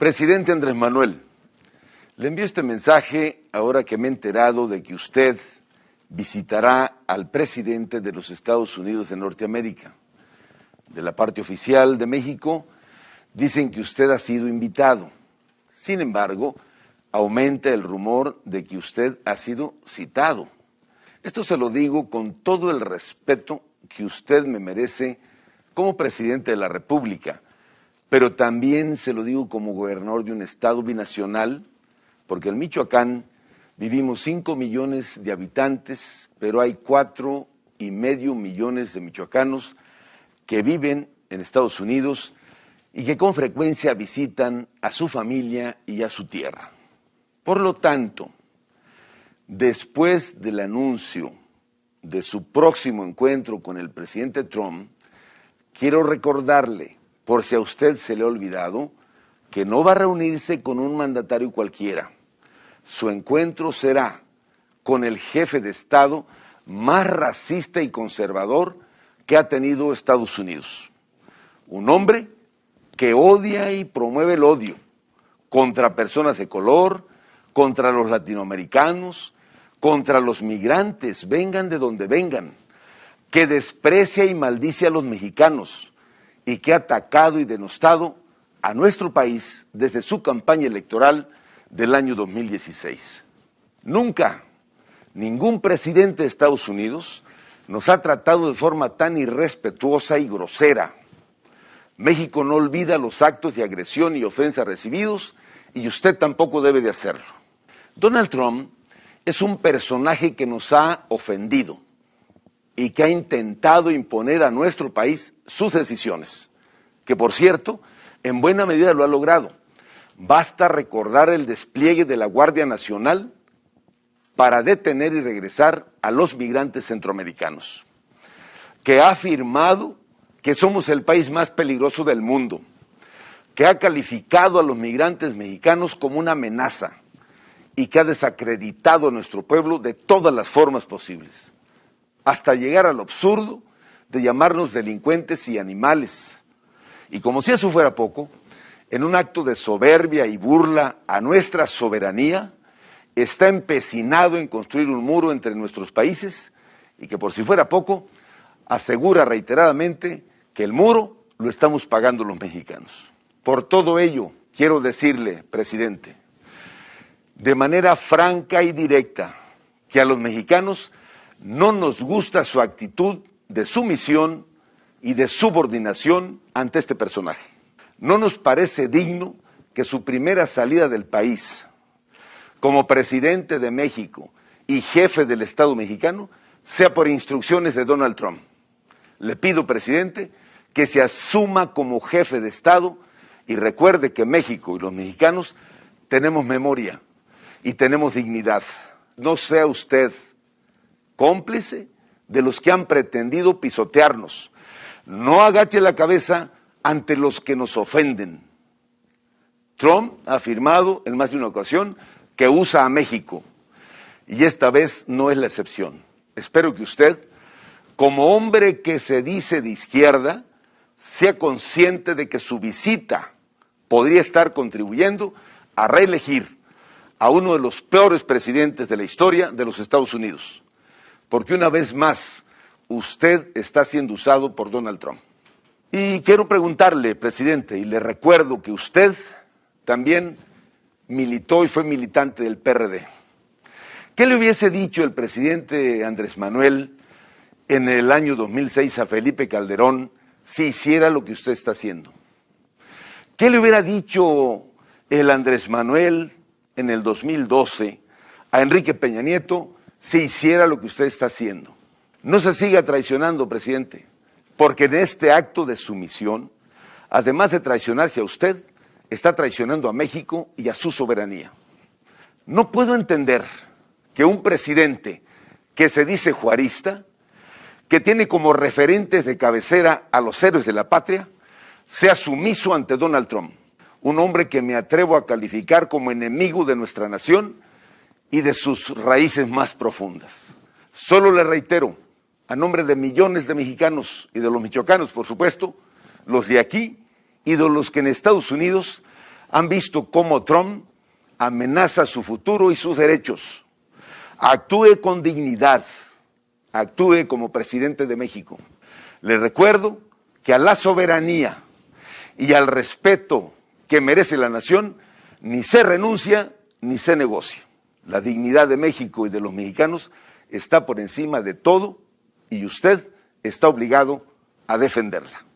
Presidente Andrés Manuel, le envío este mensaje ahora que me he enterado de que usted visitará al presidente de los Estados Unidos de Norteamérica. De la parte oficial de México dicen que usted ha sido invitado. Sin embargo, aumenta el rumor de que usted ha sido citado. Esto se lo digo con todo el respeto que usted me merece como presidente de la República pero también se lo digo como gobernador de un estado binacional, porque en Michoacán vivimos 5 millones de habitantes, pero hay cuatro y medio millones de michoacanos que viven en Estados Unidos y que con frecuencia visitan a su familia y a su tierra. Por lo tanto, después del anuncio de su próximo encuentro con el presidente Trump, quiero recordarle por si a usted se le ha olvidado, que no va a reunirse con un mandatario cualquiera. Su encuentro será con el jefe de Estado más racista y conservador que ha tenido Estados Unidos. Un hombre que odia y promueve el odio contra personas de color, contra los latinoamericanos, contra los migrantes, vengan de donde vengan, que desprecia y maldice a los mexicanos, y que ha atacado y denostado a nuestro país desde su campaña electoral del año 2016. Nunca ningún presidente de Estados Unidos nos ha tratado de forma tan irrespetuosa y grosera. México no olvida los actos de agresión y ofensa recibidos y usted tampoco debe de hacerlo. Donald Trump es un personaje que nos ha ofendido, y que ha intentado imponer a nuestro país sus decisiones, que por cierto, en buena medida lo ha logrado. Basta recordar el despliegue de la Guardia Nacional para detener y regresar a los migrantes centroamericanos, que ha afirmado que somos el país más peligroso del mundo, que ha calificado a los migrantes mexicanos como una amenaza y que ha desacreditado a nuestro pueblo de todas las formas posibles hasta llegar al absurdo de llamarnos delincuentes y animales. Y como si eso fuera poco, en un acto de soberbia y burla a nuestra soberanía, está empecinado en construir un muro entre nuestros países y que por si fuera poco, asegura reiteradamente que el muro lo estamos pagando los mexicanos. Por todo ello, quiero decirle, presidente, de manera franca y directa, que a los mexicanos no nos gusta su actitud de sumisión y de subordinación ante este personaje. No nos parece digno que su primera salida del país como presidente de México y jefe del Estado mexicano sea por instrucciones de Donald Trump. Le pido, presidente, que se asuma como jefe de Estado y recuerde que México y los mexicanos tenemos memoria y tenemos dignidad. No sea usted cómplice de los que han pretendido pisotearnos. No agache la cabeza ante los que nos ofenden. Trump ha afirmado en más de una ocasión que usa a México y esta vez no es la excepción. Espero que usted, como hombre que se dice de izquierda, sea consciente de que su visita podría estar contribuyendo a reelegir a uno de los peores presidentes de la historia de los Estados Unidos porque una vez más usted está siendo usado por Donald Trump. Y quiero preguntarle, presidente, y le recuerdo que usted también militó y fue militante del PRD. ¿Qué le hubiese dicho el presidente Andrés Manuel en el año 2006 a Felipe Calderón si hiciera lo que usted está haciendo? ¿Qué le hubiera dicho el Andrés Manuel en el 2012 a Enrique Peña Nieto se hiciera lo que usted está haciendo. No se siga traicionando, presidente, porque en este acto de sumisión, además de traicionarse a usted, está traicionando a México y a su soberanía. No puedo entender que un presidente que se dice juarista, que tiene como referentes de cabecera a los héroes de la patria, sea sumiso ante Donald Trump, un hombre que me atrevo a calificar como enemigo de nuestra nación y de sus raíces más profundas. Solo le reitero, a nombre de millones de mexicanos y de los michoacanos, por supuesto, los de aquí y de los que en Estados Unidos han visto cómo Trump amenaza su futuro y sus derechos. Actúe con dignidad, actúe como presidente de México. Le recuerdo que a la soberanía y al respeto que merece la nación ni se renuncia ni se negocia. La dignidad de México y de los mexicanos está por encima de todo y usted está obligado a defenderla.